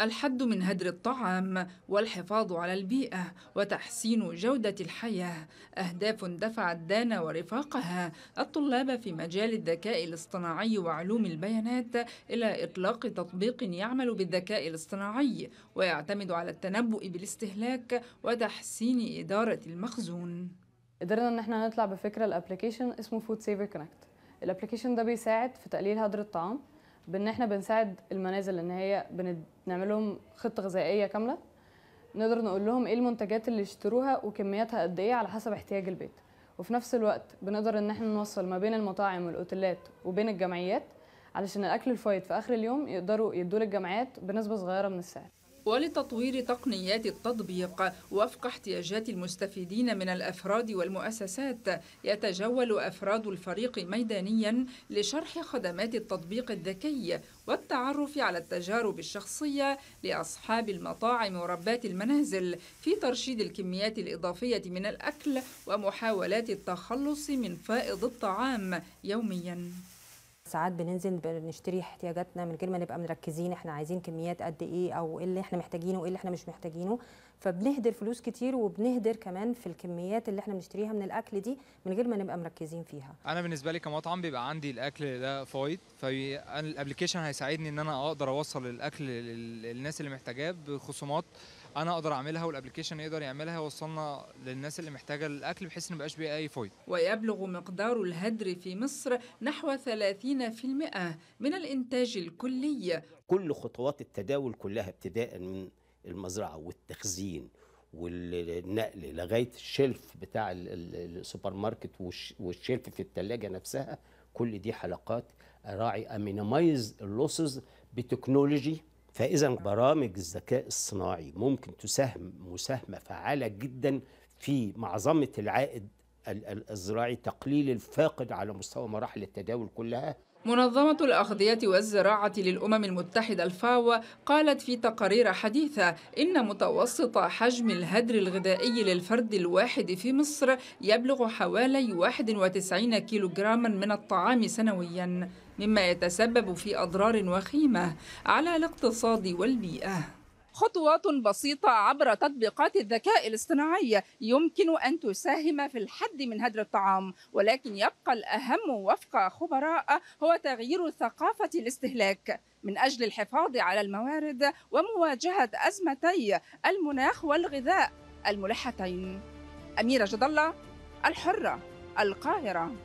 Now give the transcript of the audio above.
الحد من هدر الطعام والحفاظ على البيئة وتحسين جودة الحياة أهداف دفعت دانا ورفاقها الطلاب في مجال الذكاء الاصطناعي وعلوم البيانات إلى إطلاق تطبيق يعمل بالذكاء الاصطناعي ويعتمد على التنبؤ بالاستهلاك وتحسين إدارة المخزون قدرنا ان احنا نطلع بفكره الابلكيشن اسمه فود سيفر كونكت الابلكيشن ده بيساعد في تقليل هدر الطعام بان احنا بنساعد المنازل ان هي بنعمل لهم خطه غذائيه كامله نقدر نقول لهم ايه المنتجات اللي يشتروها وكمياتها قد ايه على حسب احتياج البيت وفي نفس الوقت بنقدر ان احنا نوصل ما بين المطاعم والاوتيلات وبين الجمعيات علشان الاكل الفايت في اخر اليوم يقدروا يدوا للجمعيات بنسبه صغيره من السعر ولتطوير تقنيات التطبيق وفق احتياجات المستفيدين من الأفراد والمؤسسات يتجول أفراد الفريق ميدانيا لشرح خدمات التطبيق الذكي والتعرف على التجارب الشخصية لأصحاب المطاعم وربات المنازل في ترشيد الكميات الإضافية من الأكل ومحاولات التخلص من فائض الطعام يومياً ساعات بننزل بنشتري احتياجاتنا من غير ما نبقى مركزين احنا عايزين كميات قد ايه او ايه اللي احنا محتاجينه وايه اللي احنا مش محتاجينه فبنهدر فلوس كتير وبنهدر كمان في الكميات اللي احنا بنشتريها من الاكل دي من غير ما نبقى مركزين فيها انا بالنسبه لي كمطعم بيبقى عندي الاكل ده فايد فالابلكيشن هيساعدني ان انا اقدر اوصل الاكل للناس اللي محتاجاه بخصومات انا اقدر اعملها والابلكيشن يقدر يعملها يوصلنا للناس اللي محتاجه الاكل بحيث ان مبقاش بيه اي فايد ويبلغ مقدار الهدر في مصر نحو 30 20% من الإنتاج الكلي كل خطوات التداول كلها ابتداء من المزرعة والتخزين والنقل لغاية الشلف بتاع السوبر ماركت والشلف في التلاجة نفسها كل دي حلقات أراعي أمينمايز اللوسز بتكنولوجي فإذا برامج الذكاء الصناعي ممكن تساهم مساهمة فعالة جدا في معظمة العائد الزراعي تقليل الفاقد على مستوى مراحل التداول كلها منظمة الأغذية والزراعة للأمم المتحدة الفاو قالت في تقارير حديثة إن متوسط حجم الهدر الغذائي للفرد الواحد في مصر يبلغ حوالي 91 كيلوغراما من الطعام سنويا مما يتسبب في أضرار وخيمة على الاقتصاد والبيئة خطوات بسيطة عبر تطبيقات الذكاء الاصطناعي يمكن أن تساهم في الحد من هدر الطعام ولكن يبقى الأهم وفق خبراء هو تغيير ثقافة الاستهلاك من أجل الحفاظ على الموارد ومواجهة أزمتي المناخ والغذاء الملحتين أميرة جد الله الحرة القاهرة